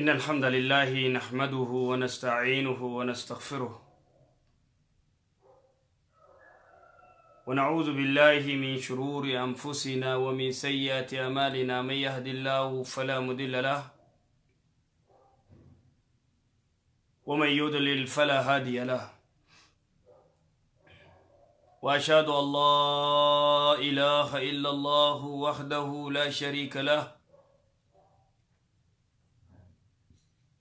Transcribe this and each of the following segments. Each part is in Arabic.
إن الحمد لله نحمده ونستعينه ونستغفره ونعوذ بالله من شرور أنفسنا ومن سيئات أمالنا من يهد الله فلا مضل له ومن يضلل فلا هادي له وأشهد أن لا إله إلا الله وحده لا شريك له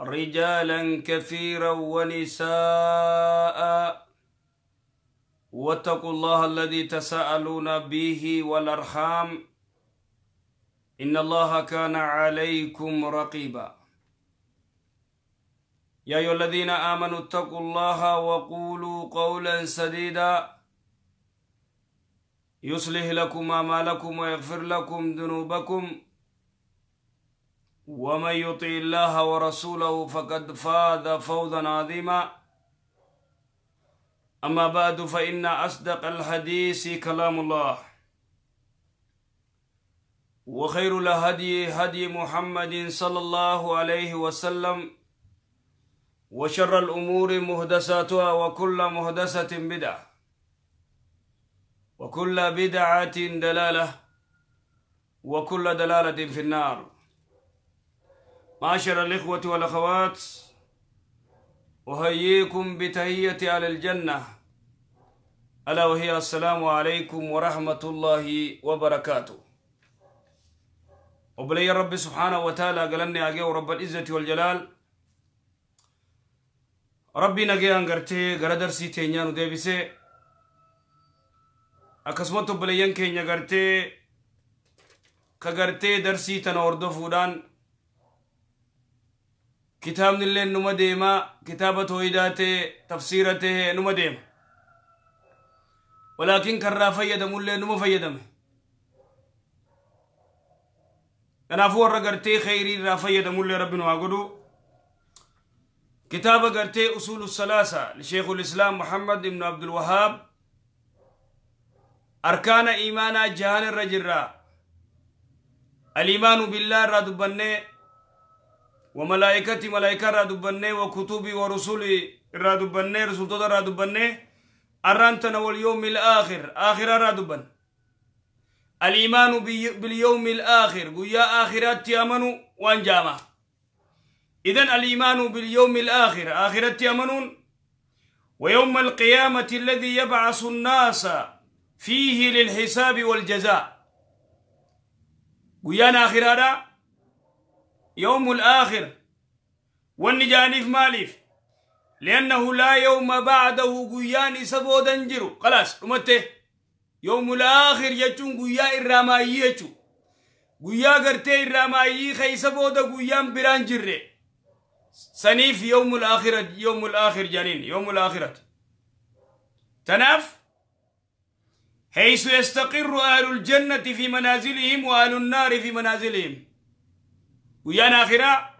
رجالا كثيرا ونساء واتقوا الله الذي تساءلون به والارحام ان الله كان عليكم رقيبا يا ايها الذين امنوا اتقوا الله وقولوا قولا سديدا يصلح لكم اعمالكم ويغفر لكم ذنوبكم ومن يطع الله ورسوله فقد فاز فوزا عظيما اما بعد فان اصدق الحديث كلام الله وخير الهدي هدي محمد صلى الله عليه وسلم وشر الامور مهدساتها وكل مهدسه بدعه وكل بدعه دلاله وكل دلاله في النار معاشر الإخوة والأخوات أهيئكم بتهية على الجنة ألا وهي السلام عليكم ورحمة الله وبركاته وبلي رب سبحانه وتعالى قلني أجي رب العزة والجلال ربي نجي أنقرتي قردر سيتينيان وديبسي أكسمتو بلي ينكي قرتي كقرتي درسي تنوردو فودان كتاب نلين نمديما كتابة هويدات تفسيرته نمديما ولكن كرا فيدم اللي نمو فيدم أنا فور رقرتي خيري را فيدم اللي ربنا أقولو كتاب قرتي أصول السلاسة لشيخ الإسلام محمد بن عبد الوهاب أركان إيمانا جهان الرجل را الإيمان بالله را دبنه وملائكتي ملائكة رادو دبنه وكتبي ورسولي رادو دبنه رسول تودا را دبنه أرانتنا واليوم الآخر آخر رادو بن الإيمان باليوم الآخر قويا آخرات يأمنوا وانجاما إذن الإيمان باليوم الآخر آخرات يأمنون ويوم القيامة الذي يبعث الناس فيه للحساب والجزاء قويا آخرات يوم الآخر والنجانيف ماليف لأنه لا يوم بعده قياني سبو دنجرو خلاص رمته يوم الآخر يجون قيا الرمائي يجو قيا قرتي الرمائي خي سبو دا قيام بران جره سنيف يوم الآخرة يوم الآخر جانين يوم الآخرة تناف حيث يستقر أهل الجنة في منازلهم وأهل النار في منازلهم guyyaan akhiraa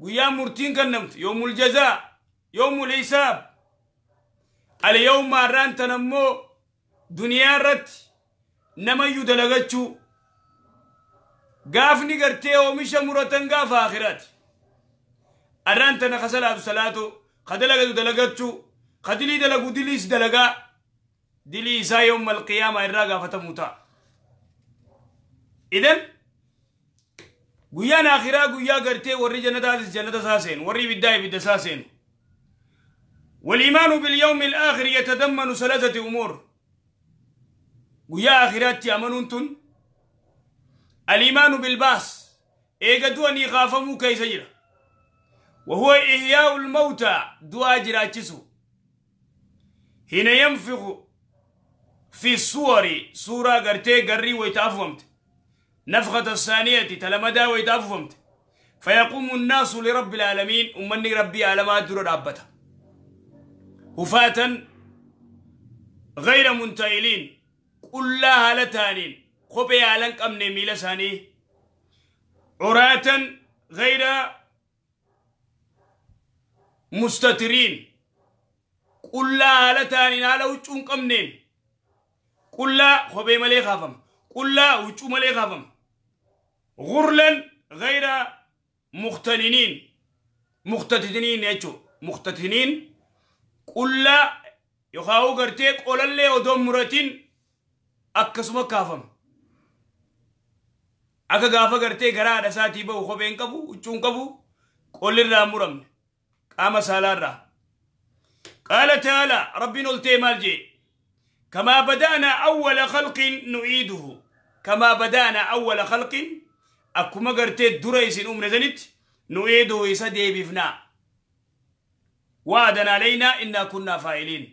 guyyaan murtiin kennamtu yoomul jazaa yoomul hisaab alyawmaarraan tan ammoo duniyaa irratti namayyuu dalagachuu gaafni gartee oomisha muratan gaafa akhiraati arraan tana ka salaatu salaatu ka dalagatu dalagachuu ka dilii dalagu diliis dalagaa dilii isaa yawma alqiyaamaa irraa gaafatamuu ta'a idan guyyaan akhiraa guyyaa gartee وري جنة jannata isaa seenu وري ibiddaa ibidda ساسين والإيمان باليوم الآخر يتضمن ثلاثة أمور ويا آخرات أمنون الإيمان بالباس إيجا دواني غافمو كي سجر وهو إحياء الموتى دوا جراتشسو هنا ينفخ في الصور صورة غرتي غري ويتافهمت نفخة الثانية تلما داوي دافهمت فيقوم الناس لرب العالمين أمني ربي على ما أدرو رابته هفاتا غير منتهلين كل هالتانين خبي علن ميلا ميلساني عراتا غير مستترين كل هالتانين على وجههم قمنين كل خبي ملي خافم كل وجه ملي خافم غرلا غير مختلنين مختتنين يجو مختتنين كل يخاو قرتيك قول اللي ودمرتين أكسما كافم أكا قافا قرتي قراء رساتي بو خبين كبو وچون كبو قول الرا مرم قام سالارا قال تعالى ربنا التيمال جي كما بدأنا أول خلق نعيده كما بدأنا أول خلق akkuma gartee dura isin umre sanitti nu eedoo isa deebifnaa waadan alaynaa innaa kunnaa faa'iliin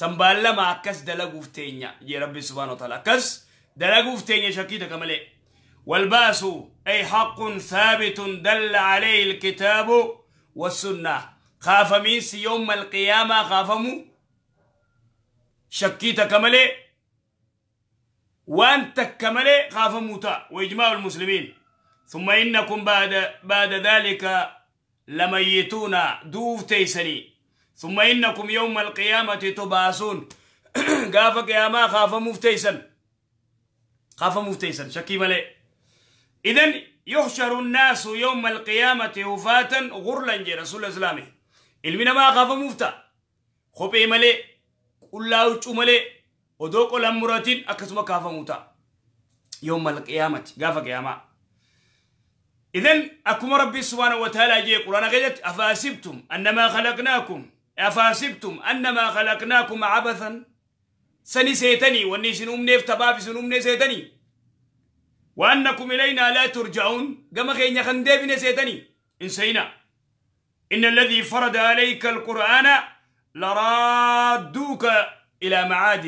sanbaan lama akkas dalaguuf teenya jee rabbi subhaana wa taala akkas dalaguuf teenya shakkii takka malee والباس أي حق ثابت دل عليه الكتاب والسنة خاف ميس يوم القيامة خافمو شكيت كملي وأنت كملي خاف موتا وإجماع المسلمين ثم إنكم بعد, بعد ذلك لميتون دوف تيسني ثم إنكم يوم القيامة تبعثون قاف قياما خاف مفتيسن خاف مفتيسن شكي ملي إذن يحشر الناس يوم القيامة وفاة غرلا جي رسول الإسلامي المنا ما خاف مفتا خبي ملي كلا وشو ملي ودوكو لمراتين أكسما خاف مفتا يوم القيامة قاف قياما إذن أكما ربي سبحانه وتعالى جي قرآن قلت أفاسبتم أنما خلقناكم أفاسبتم أنما خلقناكم عبثا سني سيتني واني سنوم نيف تبافي سنوم نيف سيتني وأنكم إلينا لا ترجعون قم خيني خندابنا سيتني إنسينا إن الذي فرض عليك القرآن لرادوك إلى معاد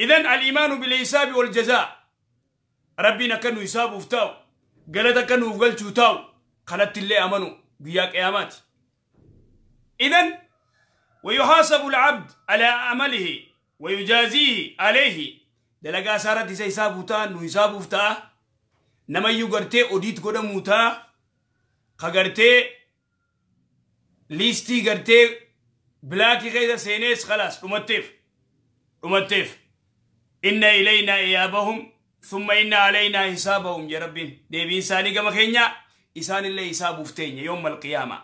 إذن الإيمان بالحساب والجزاء ربنا كانوا يسابوا فتاو galata كانو nuuf galchuu taa'u kanatti illee amanu guyyaa qiyyaamaati. ويحاسب العبد على عمله ويجازيه عليه دلقا سارت إسا تا نو إسابه فتا نما يغرتي أوديت قد موتا خغرتي ليستي غرتي بلاكي غيدا سينيس خلاص أمتف أمتف إن إلينا إيابهم ثم إن علينا حسابهم يا ربي دي إنساني كما كينيا إنسان الله حسابه فتين يوم القيامة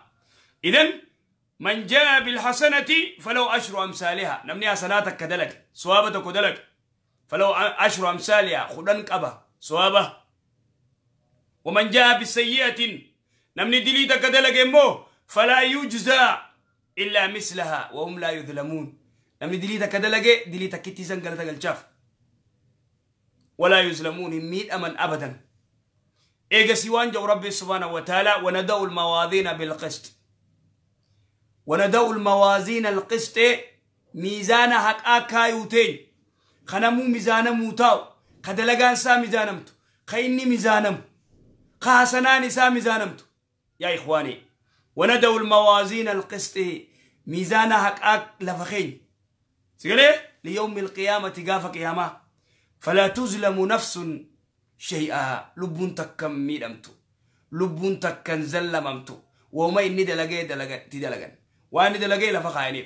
إذن من جاء بالحسنة فلو أشر أمثالها نمني أسناتك كدلك سوابتك كدلك فلو أشر أمثالها خدن كبا سوابة ومن جاء بالسيئة نمني دليتك كدلك إمو فلا يجزى إلا مثلها وهم لا يظلمون نمني دليتك كدلك دليتك كتزن قلتك الشاف ولا يزلمون ميد أمن أبدا إيجا سيوان جو ربي سبحانه وتعالى وندو الموازين بالقسط وندو الموازين القسط ميزان حق آكا يوتين خنمو ميزان موتاو خدلغان سا ميزانمتو خيني ميزانم خاسنان سا ميزانمتو يا إخواني وندو الموازين القسط ميزان حق آك لفخين سيقول ليوم القيامة يا ما فلا تظلم نفس شيئا لبون تكم ميدمتو لبون تكن زلممتو وما إني دلقي دلقي وان وأنا لفخاينيف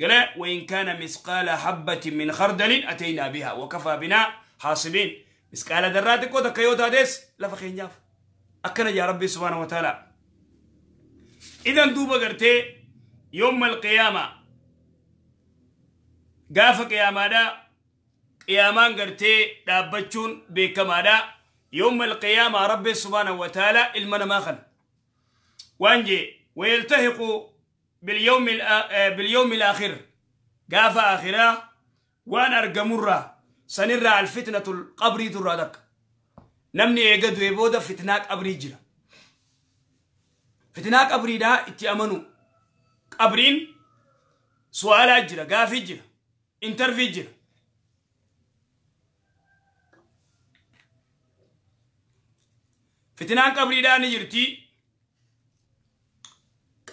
قال وإن كان مثقال حبة من خردل أتينا بها وكفى بنا حاصبين مثقال دراتك ودكيو ديس لفخين جاف أكنا يا ربي سبحانه وتعالى إذا دوبا قرتي يوم القيامة قافك يا مادا قيامان قرتي دابتشون بكمادا يوم القيامة ربي سبحانه وتعالى المنا ماخن وانجي ويلتهق باليوم باليوم الآخر قافا اخرا وانا أرقمرة سنرى الفتنة القبر ترادك نمني يقدو يبودا فتناك قبري فتناك قبري دا اتأمنوا ابرين سؤال جرا قافي جرا انترفي جرا فتنان قبري دا نجرتي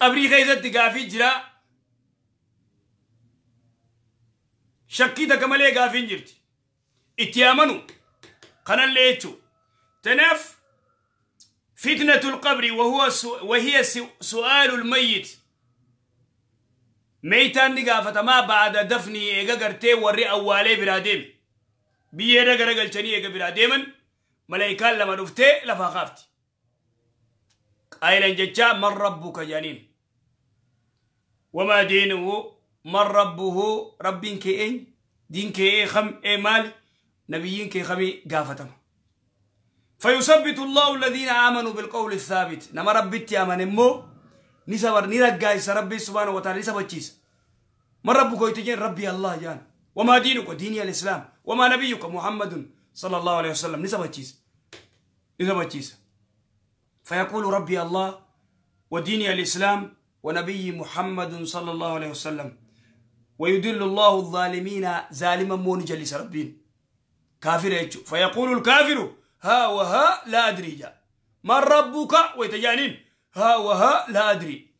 قبري خيزت تقافي جرا شكي تكملي قافي نجرتي اتيامنو قنا الليتو تنف فتنة القبر وهو سو وهي سو سؤال الميت ميتان نقافة ما بعد دفني إيقا قرتي وري أوالي براديم بيه رقا رقا لشاني إيقا براديمن ملايكا لما دفتي لفاقافتي قائلن ججا من ربك جانين وما دينه من ربه ربينك اين دينك اين خم اي مال نبيينك خمي قافتم فيثبت الله الذين آمنوا بالقول الثابت نما ربيت يا من امو نسبر نرقى ربي سبحانه وتعالى نسبة جيس من ربك ويتجين ربي الله جان وما دينك ديني الإسلام وما نبيك محمد صلى الله عليه وسلم نسبة sabachiisa نسبة sabachiisa فيقول ربي الله وديني الإسلام ونبي محمد صلى الله عليه وسلم ويدل الله الظالمين ظالما جلس ربين كافر يجو فيقول الكافر ها وها لا أدري جا ما ربك ويتجانين ها وها لا أدري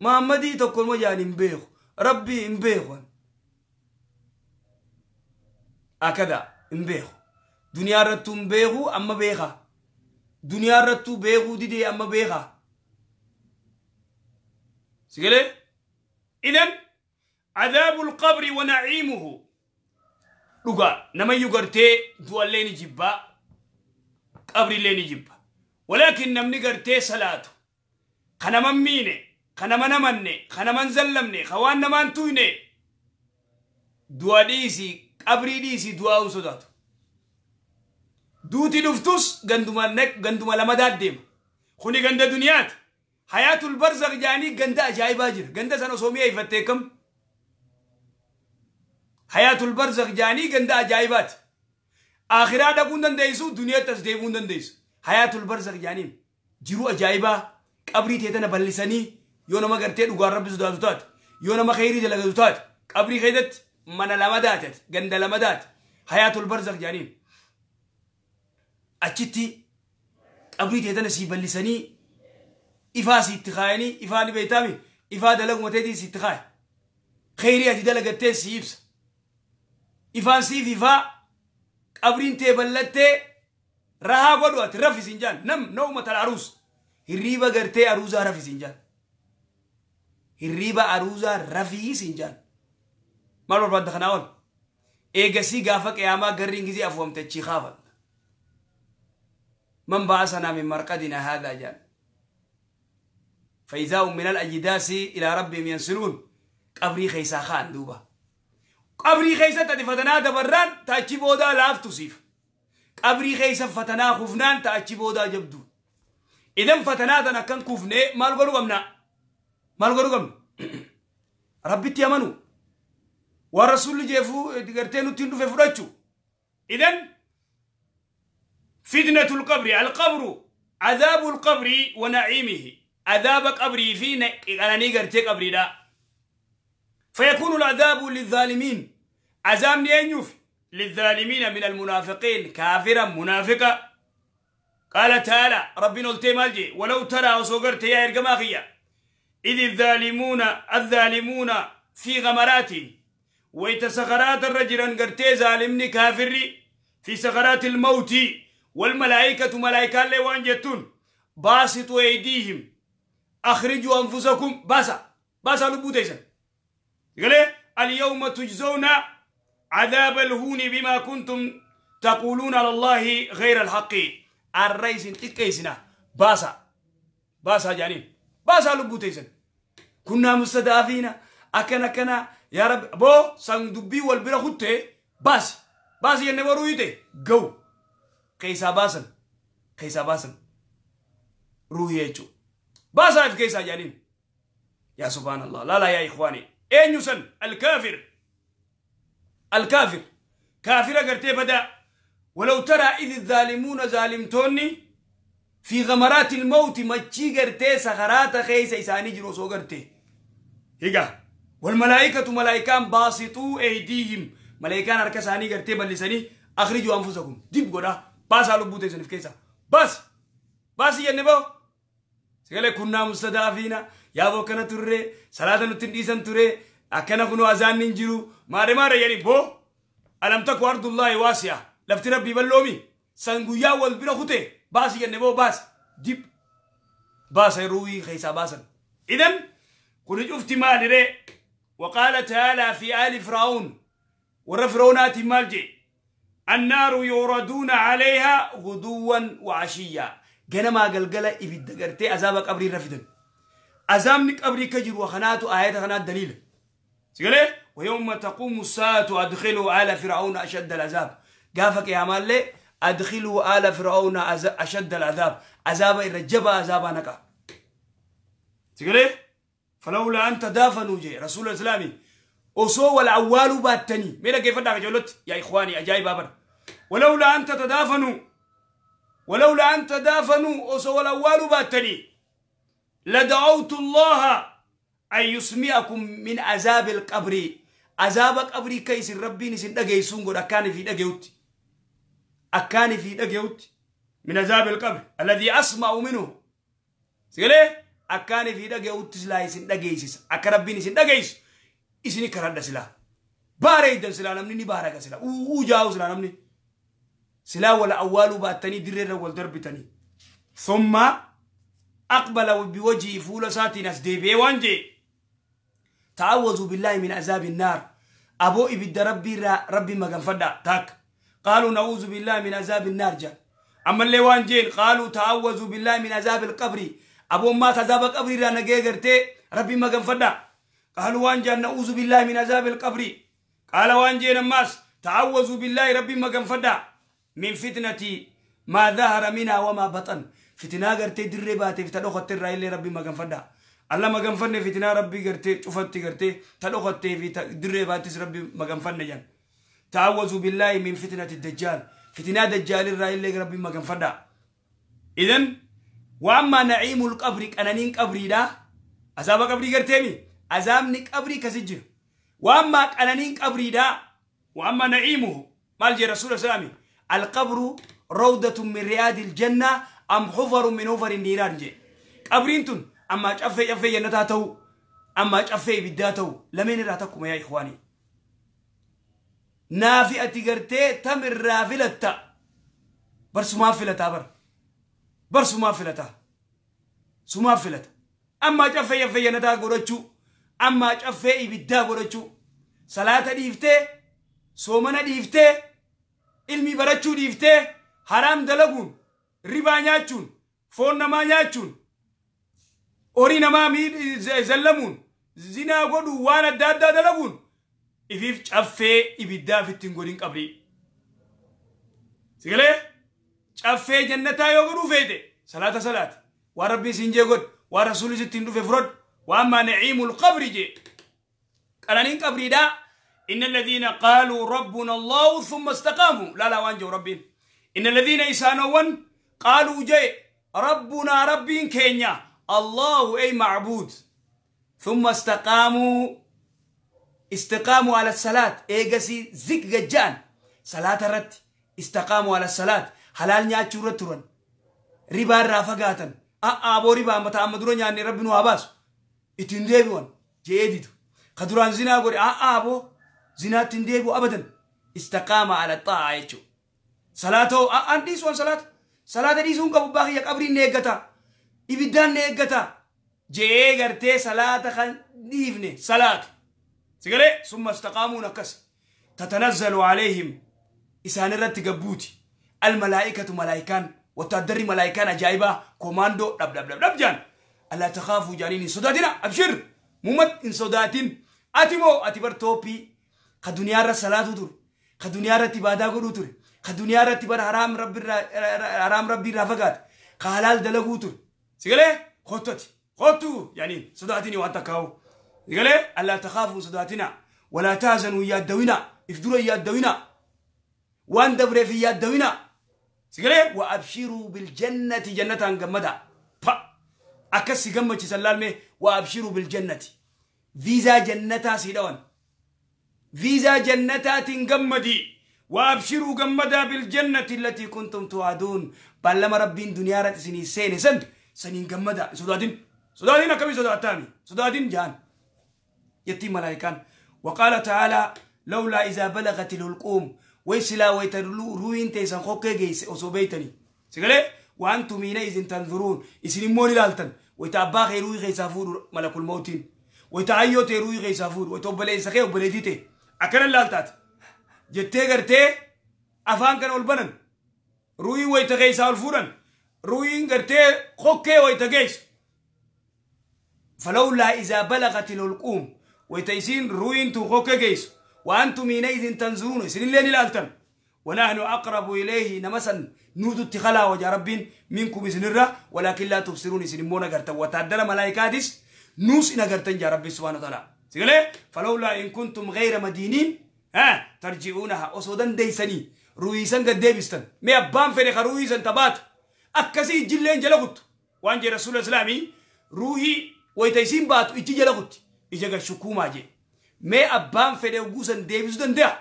ما مدي تقول جاني مبيخ ربي مبيخ هكذا مبيخ duniyaa irrattuun beeku amma beeka duniyaa irrattuu beekuu didee amma beeka sigalee idan عذاب القبر ونعيمه dhugaa nama iyyuu gartee du'allee ni jibba qabrillee ni jibba walaakin namni gartee salaatu kanaman miine kanaman amanne kanaman zallamne ka waan namaan tuyne du'a dhiisi qabrii dhiisi du'aa hin sodaatu duuti dhuftus ganduma lama daaddeema kuni ganda duniyaati hayaatul barzaq jaanii ganda ajaa'ibaa jira ganda sana osoo mi'a ifattee kam hayaatul barzaq jaanii ganda ajaa'ibaati akhiraa dhaquun dandeessu duniyaatti as deebi'uu dandeessu hayaatul barzaq jaaniin jiruu ajaa'ibaa qabrii tee tana bal'isanii yoo nama gartee dhugaan rabbi sodaatu taate yoo nama khayrii dalagatu taate qabrii keeysatti mana lama daate ganda lama daate hayaatul barzaq jaaniin achitti qabrii teetana sii ballisanii ifaa siitti kaayanii ifaa dhibeetaami ifaa dalaguma teetii siitti kaaya kheyrii ati dalagattee sii ibsa ifaan siif ifaa qabriin tee ballattee rahaa godhu ati raf isin jaan nam na'uma tal aruus hirriiba gartee aruuzaa raf isin jaan hirriiba aruuzaa rafii isin jaan maal barbaadda kanaa ol eegasii gaafa qiyaamaa garriin gizii afuwamtachii kaafadha من بعثنا من مرقدنا هذا جان فإذا هم من الأجداس إلى ربهم ينسلون قبري خيسا خان دوبا قبري خيسا تدفتنا دبران تأتي بودا لاف تصيف قبري خيسا فتنا خفنان تأتي بودا جبدو إذن فتنا دنا كان كفنة مال غرغمنا مال غرغمنا ربي تيمنو والرسول جيفو دغرتينو تندو في فرچو إذن فتنة القبر القبر عذاب القبر ونعيمه عذاب قبري فينا أنا نيجر قبري دا فيكون العذاب للظالمين عذاب نينيوف للظالمين من المنافقين كافرا منافقا قال تعالى ربنا مالجي ولو ترى وصغرت يا إرقماخية إذ الظالمون الظالمون في غمرات ويتسخرات الرجل أنقرتي ظالمني كافري في سخرات الموت والملائكة ملائكة اللي وانجتون باسطوا أيديهم أخرجوا أنفسكم باسا باسا لبوتيسا إيه؟ اليوم تجزون عذاب الهون بما كنتم تقولون على الله غير الحق الرئيس تكيسنا باسا باسا جانين باسا لبوتيسن كنا مستدافين أكنا كنا يا رب بو سندبي والبرخوتي خطة باس باس ينبرويته جو كيسا باسن كيسا باسن روحي اتشو باسا في كيسا جانين يا سبحان الله لا لا يا إخواني اين يسن الكافر الكافر كافر قرتي بدا ولو ترى إذ الظالمون ظالمتوني في غمرات الموت ما تشي قرتي سخرات خيسا إساني جروسو قرتي هيقا والملائكة ملائكان باسطوا أيديهم ملائكان أركساني قرتي بلساني أخرجوا أنفسكم دب قرأ بس على بوتي سنف كيسا باس باس ينبو سيقول كنا مستضعفين يا بو كنا تري صلاة نتن ديسن تري أكنا كنو أزان ننجرو ماري ماري يعني بو ألم تكو أرض الله واسعة لفت ربي بلومي سنغويا والبنا خوتي بس ينبو بس ديب باس يروي خيسا باسا إذن كن جفت مالي وقال تعالى في آل فرعون ورفرونات مالجي النار يوردون عليها غدوا وعشيا جنا ما قال قال إبدا قرتي أزاب قبري رفدا عذابني قبري كجر وخناتو آيات خنات دليل سيقول ويوم تقوم الساعة أدخلوا على فرعون أشد العذاب قافك يا مالي أدخلوا على فرعون أشد العذاب عذاب الرجب عذاب نكا تقول فلولا أن تدافنوا جي رسول الإسلامي أصو والعوال باتني ميرا كيف داك جولت يا إخواني أجاي بابر ولولا أن تدافنوا ولولا أن تدافنوا أوسو الأول باتني لدعوت الله أن يسمعكم من عذاب القبر عذاب القبر كيس ربي نسن دقي سنقر أكان في دقيوت أكان في دقيوت من عذاب القبر الذي أسمع منه سيقول إيه؟ أكان في دقيوت سلا يسن سيس أكا ربي نسن سيس إسني كرد سلا باريدا سلا نمني نبارك سلا وجاو سلا نمني سلا ولا أول باتني درر والدرب تني ثم أقبل بوجهه فول ساتي ناس ديبي وانجي تعوذوا بالله من عذاب النار أبو إبد ربي را ربي مغان فدا تاك قالوا نعوذ بالله من عذاب النار جا أما اللي وانجين قالوا تعوذوا بالله من عذاب القبر أبو ما تذاب القبر رانا نجيغرتي ربي مغان فدا قالوا وانجا نعوذ بالله من عذاب القبر قال وانجين الناس تعوذوا بالله ربي مغان فدا من فتنة ما ظهر منها وما بطن فتنة قرتي دري باتي فتدوخت الرأي اللي ربي ما قنفدها الله ما قنفدني فتنة ربي قرتي شفتي قرتي تدوخت في دري باتي ربي ما قنفدني يعني. جان تعوذ بالله من فتنة الدجال فتنة دجال الرأي اللي ربي ما قنفدها إذن وأما نعيم القبر أنانين قبري دا أزاب قبري قرتيمي أزامني قبري كسجر وأما أنانين قبري دا وأما نعيمه مال جي رسول الله القبر روضة من رياض الجنة أم حفر من حفر النيران جي قبرينتون أما جفة جفة جنة تاو أما جفة بدا تاو لمن راتكم يا إخواني نافئة قرتي تمر رافلتا برسو ما فلتا بر برسو ما فلتا سما فلتا أما جفة جفة جنة قرأتشو أما جفة بدا قرأتشو صلاة ديفتي صومنا ديفتي ilmi barachuu dhiiftee haraam dalaguun ribaa nyaachuun foon namaa nyaachuun horii namaa zallamuun zinaa godhu waan adda addaa dalaguun ifiif caffee ibiddaaf ittiin godhin qabdi. sigalee caffee jannataa yoo godhuu feete salaata salaati waan rabbii siin jee godh waan rasuulis ittiin dhufe furod waan maana naciimul qabri jee qalaniin qabriidhaa إن الذين قالوا ربنا الله ثم استقاموا لا لا وانجو ربين إن الذين إسانوان قالوا جاي ربنا ربين كينيا الله أي معبود ثم استقاموا استقاموا على الصلاة إيجاسي زك ججان صلاة رت استقاموا على الصلاة حلال نياتشو رترون ربا رافقاتا أبو ربا متى أمدرون يعني ربنا أباس إتندبون جيدتو خدران زنا قولي أبو زنات ديبو أبدا استقام على الطاعة يجو صلاته أن ديسوان صلاة صلاة ديسون قبو باقي يقبري نيقتا إبدان نيقتا جي غرتي صلاة خان ديفني صلاة سيقلي ثم استقاموا نكس تتنزل عليهم إسان رت قبوتي الملائكة ملائكان وتدري ملائكان أجايبة كوماندو دب دب دب دب جان ألا تخافوا جانين صداتنا أبشر ممت إن صداتين أتمو أتبر توبي ka duniyaarra salaatu ture ka duniyaarratti ibaadaa godhuu ture ka duniyaarratti bara haraam rabbii irraa fagaate ka halaal dalaguu ture sigalee kottoti kottu yaani sodaatini waan takkaawu sigalee allaa takaafu sodaatina walaa taazanuu yaaddawina if dura yaaddawina waan dabreef yaaddawina sigalee wa abshiruu biljannati jannataan gammada pa akkas si gammachiisan laalmee wa abshiruu biljannati viizaa jannataa sii dhawan فيزا جنتات قمدي وابشروا قمدا بالجنة التي كنتم توعدون بلما ربين دنيا رات سنين سين سند سنين قمدا سودادين سودادين كم سوداتامي سودادين جان يتي ملائكان وقال تعالى لولا إذا بلغت الهلقوم ويسلا ويترلو روين تيسان خوكي جيس أصوبيتني سيقلي وأنتم إذن تنظرون إسن موري لالتن ويتعباخي روي غيسافور ملك الموتين ويتعيوتي روي غيسافور ويتوبلي سخي وبلديتي akkana ilaaltaati jettee gartee afaan kana ol banan ru'ii wayita keessaa ol fuudhan ru'iin gartee hokkee wayita geessu falawlaa izaa balaqatil ulquum wayita isiin ru'iin tun hokkee geessu وأنتم حينئذ تنظرون سن الليل الألتم ونحن أقرب إليه نمسا نوتو اتخلا وجه رب منكم سن ولكن لا تبصرون سن مونا قرتا وتعدل ملائكاتس نوس إنا قرتا يا رب سبحانه وتعالى سيقول فلولا إن كنتم غير مدينين ها ترجعونها أصودن ديسني رويسن قد ديبستن مي أبان فريق رويسن تبات أكسي جلين جلغت وانجي رسول الإسلامي روحي ويتيسين باتو إجي جلغت إجاق شكوما جي مي أبان فريق غوسن ديبستن ده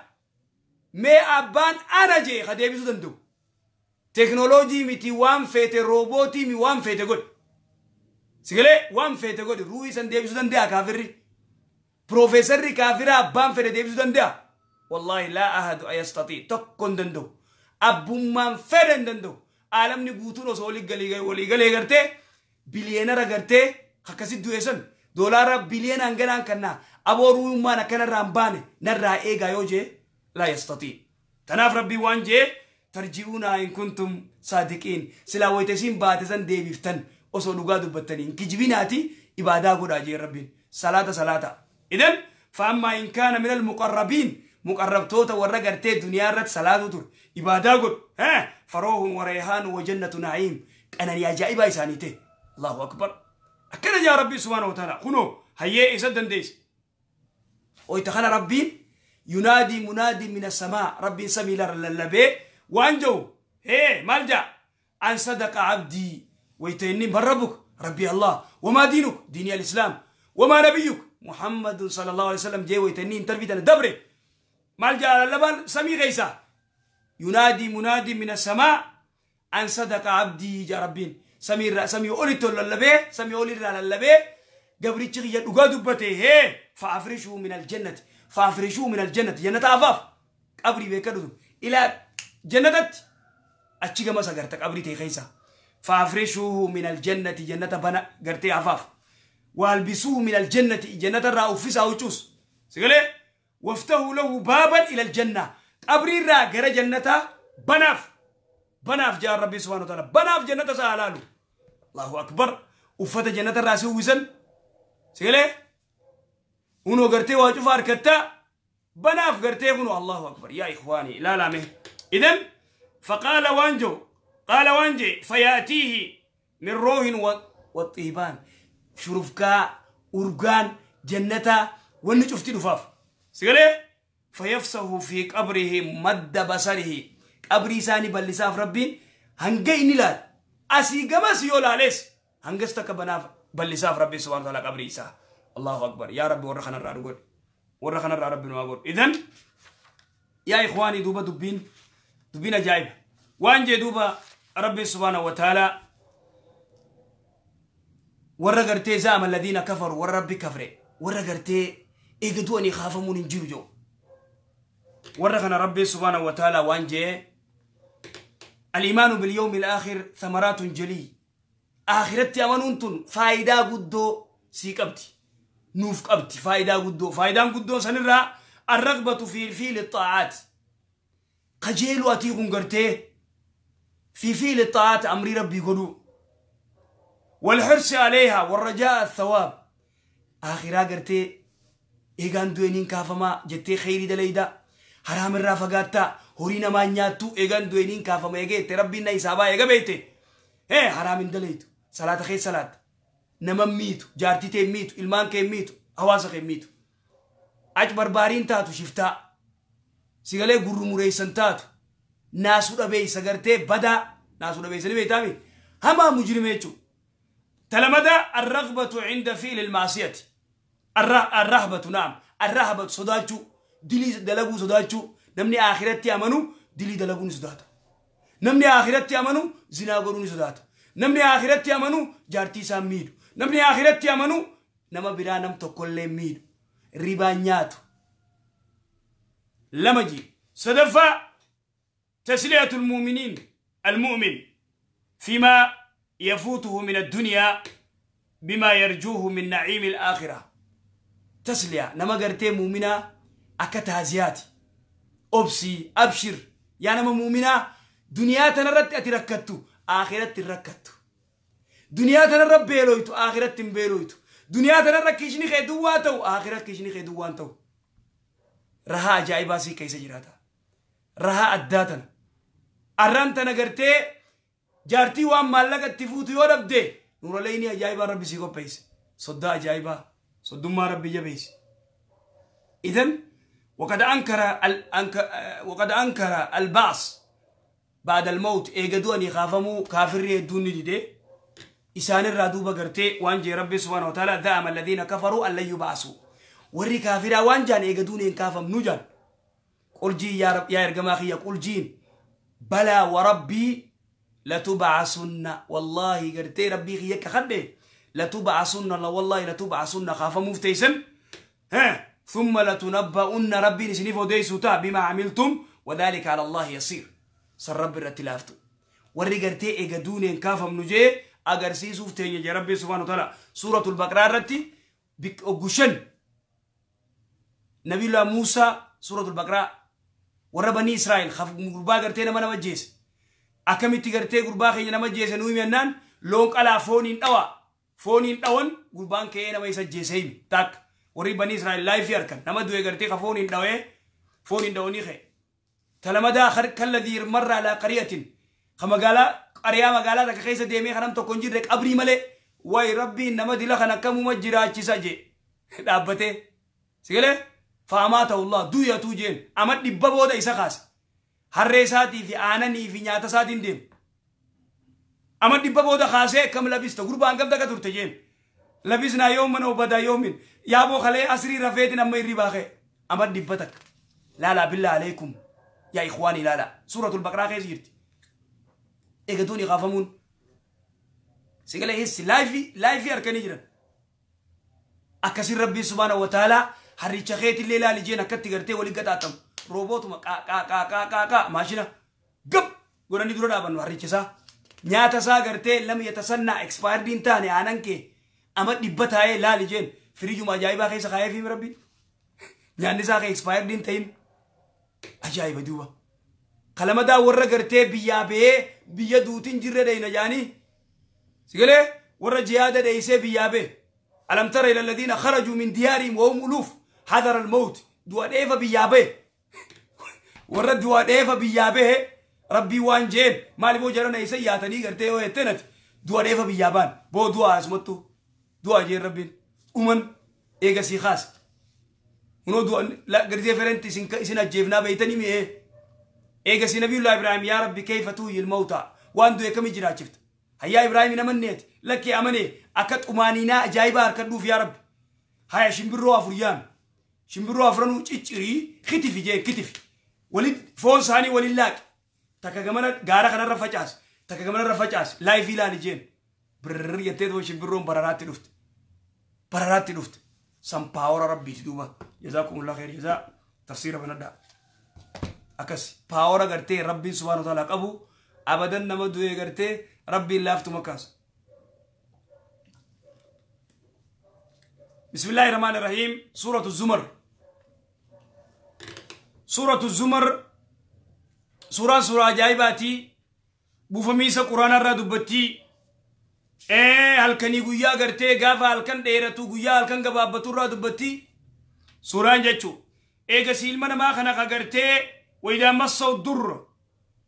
مي أبان أنا جي خد ديبستن دو تكنولوجي متي وان فيت روبوتي مي وان فيت قد سيقول وان فيت قد رويسن ديبستن ده كافري بروفيسور كافر أبان في رديب دندا والله لا أحد يستطيع تكون دندو أبوم من فرن دندو عالم نقوتون وصولي قلي ولي قلي قرتي بليونير قرتي خكسي دويسن دولار بليون أنجل أنكنا أبو روما نكنا رامبان نرى إيغا يوجي لا يستطيع تناف ربي وانجي ترجعونا إن كنتم صادقين سلا ويتسين باتسن ديبفتن وصولوغا دبتن كجبيناتي إبادا قد ربي صلاة صلاة إذن فأما إن كان من المقربين مقرب توتا ورقرتي دنيا رت صلاة تر إبادة قد ها فروح وريحان وجنة نعيم أنا يا جائبة إسانيتي الله أكبر أكد يا ربي سبحانه وتعالى خنو هيا إسدن ديس ويتخل ربي ينادي منادي من السماء ربي سمي للبي وانجو هي مالجا أن صدق عبدي ويتيني من ربك ربي الله وما دينك ديني الإسلام وما نبيك محمد صلى الله عليه وسلم جي ويتني انترفيت انا دبري مال جاء اللبن سمي غيسا ينادي منادي من السماء ان صدق عبدي يا ربين سمي را سمي اولي تول اللبي سمي اولي را اللبي دبري تشي يا دوغا دبته هي فافرشه من الجنه فافرشه من الجنه جنه افاف قبري بكدو الى جنة اتشي ما سغرت قبري تي غيسا فافرشه من الجنه جنه بنا قرتي افاف والبسوه من الجنة جنة الرأوفيس أو تشوس سيقول وافتحوا له بابا إلى الجنة أبري را غير جنة بناف بناف جاء ربي سبحانه وتعالى بناف جنة سألالو الله أكبر وفت جنة الرأسي وزن سيقول ونو غرتي واجو فاركتا بناف غرتي ونو الله أكبر يا إخواني لا لا مه إذن فقال وانجو قال وانجي فياتيه من روح والطيبان شرفكا أرغان جنة ونشفت دفاف سيقالي فيفسه في قبره مد بصره قبري ساني بلساف ربين هنجي نلال أسي قمس يولا ليس هنجستك بناف بلساف ربي سبحانه وتعالى قبري سا الله أكبر يا رب ورخنا الرارقور ورخنا الرارب نواقور إذن يا إخواني دوبا دوبين دوبين أجايب وانجي دوبا ربي سبحانه وتعالى ورغرتي زام الذين كفروا والرب كفره ورغرتي ايغدوني خافمون نجيوجو ورغنا ربي سبحانه وتعالى وانجي الايمان باليوم الاخر ثمرات جلي اخرتي امانونتون فايدا غدو سيقبتي نوف قبتي فايدا غدو فايدا غدو سنرا الرغبه في فيل الطاعات قجيل واتي غنغرتي في فيل الطاعات امر ربي غدو walxursi calayha warajaa athawaab aakhiraa gartee eegaan du'eniin kaafama jettee kheyri dalayda haraam irraa fagaatta horii namaa nyaattu eegaan du'eniin kaafama eegeette rabbiin na isaabaa eega beete ee haraam hin dalaytu salaata kee salaata naman miitu jaartii tee miitu ilmaan kee miitu hawaasa kee miitu achi barbaariin taatu shiftaa sigalee gurrumureessan taatu naasuu dhabeeysa gartee badaa naasuu dhabeeysani beeytaami hamaa mujrime تلمدا الرغبة عند فعل المعصية الرهبة نعم الرهبة صداتشو دلي دلقو صداتشو نمني آخرتي أمنو دلي دلقوني صداتا نمني آخرتي أمنو زنا قروني صداتا نمني آخرتي أمنو جارتي سام ميدو نمني آخرتي أمنو نما برا نم تقول ميدو ربا نياتو لمجي صدفة تسلية المؤمنين المؤمن فيما يفوته من الدنيا بما يرجوه من نعيم الآخرة تسليا نما قرتي مؤمنة أكتها زياتي أبسي أبشر يا نما مؤمنة دنيا تنرد أتركتو آخرة تركتو دنيا تنرد بيلويتو آخرة تنبيلويتو دنيا تنرد كيشني خيدواتو آخرة كيشني خيدو رها جايباسي كيس جراتا رها أداتا أرانتا نقرتي jaartii waan maallaqa itti fuutu yoo dhabde nuuralee inni ajaa'ibaa rabbi si qopheesse soddaa ajaa'ibaa soddummaa rabbi jabeesse idan وقد أنكر وقد أنكر البعث بعد الموت إيجادو أن يخافموا كافر يدون دي إسان الرادوبة قرتي وانجي ربي سبحانه وتعالى ذام الذين كفروا أن لا يبعثوا warri kaafiraa waan jaan eegaduun hin kaafamnu jaan qurjii yaa ergamaa kiyya qurjiin balaa warabbii لا تبعثن والله قرتي ربي غيك خده لا تبعثن والله لا تبعثن خاف مفتيسم ها ثم لا تنبؤن ربي نسنيف وديسوتا بما عملتم وذلك على الله يصير سر ربي رتلافتو وري قرتي اقدونين كافم نجي اقرسيسوف تيني يا ربي سبحانه وتعالى سورة البقرة رتي بك أقشن نبي الله موسى سورة البقرة وربني إسرائيل خاف قربا قرتي نما وجيس akkamitti gartee gurbaa keenya nama jeese nuu himennaan loon qalaa fooniin dhawa fooniin dhawan gurbaan kee nama isa jeese himi takka warri bani israa'el laayifii harkan nama du'e gartee ka fooniin dhawee fooniin dhawanii ka'e talamadaa kalladii marra alaa qariyatin ka magaalaa magala magaalaa takka keessa deemee kanam tokko hin jirre qabrii malee wayi rabbiin nama dila kan akkamuma jiraachisa jee dhaabbatee sigalee faamaa Allah du'yatuu jeen amma dhibba booda isa kaase harree isaatii fi aananii fi nyaata isaatiin deemu. Amma dhibba booda kaasee akkam labista gurbaan kam takka turte jeen. Labisnaa yoom mana obbadaa yoomin yaa bookalee asirii rafeetiin amma irri baakee amma dhibba takka. Laalaa billaa aleekum yaa ikhwaanii laalaa suuratul baqraa keessa jirti. Eegatuun iqaafamuun sigalee hissi laayifii laayifii harkanii jiran. Akkasiin rabbiin subhaana wa taalaa harricha keetillee ilaali jeen akkatti gartee waliin gaxaatamu. roobootuma qaaqaaqaaqaaqaa maashina gab godhanii dura dhaabannu harrichisaa nyaata isaa gartee lam yatasannaa ekspaayirdii hin taane aanan kee amma dhibba taa'ee laali jeen firiijuma ajaa'ibaa keessa kaa'ee fiimi rabbiin nyaanni isaa kee ekspaayirdii hin ta'in ajaa'iba duuba kalamadaa warra gartee biyyaa ba'ee biyya duutiin jirre dheeyna jaanii sigalee warra jihaada dheeysee biyyaa ba'e alam tara ila alladhiina kharajuu min diyaarihim wahum uluuf hadara almawt du'a dheefa biyyaa ba'e warra du'aa dheefa biyyaa bahe rabbii waan jeen maaliif hoo jedhan isa yaatanii gartee yoo jettee nati du'a dheefa biyyaa baan boo du'a asumattu du'a jeen rabbiin uman eega sii kaas unoo du'a gartee ferentti isin ajjeefnaa beeytanii mi'ee eega sii nabiyullaa ibraahim yaa rabbi keefa tuuyyil mawtaa waan du'e kamii jiraachifta hayyaa ibraahim hin amanneeti lakkee amanee akka xumaaninaa ajaa'ibaa harkadhuuf yaa rabbi haya shimbirroo afur yaami shimbirroo afranuu ciccirii kitifi jeen kitifi ولد فون ساني وللاك تكاغمنا غارا خنا رفجاس تكاغمنا رفجاس لايف لا نجين برر يتيد وش بروم برارات لفت برارات لفت سم باور ربي تدوما جزاكم الله خير جزاء تفسير ابن بندا اكس باور غرتي ربي سبحانه وتعالى قبو ابدا نما دوي غرتي ربي لافتو مكاس بسم الله الرحمن الرحيم سوره الزمر سورة الزمر سورة سورة جايباتي بوفميسا قرآن را دبتي ee halkanii guyyaa gartee gaafa halkan dheeratu guyyaa halkan gabaabbatu irraa dubbatti suuraan jechuu eega si ilma namaa kana ka gartee waydaa massau durra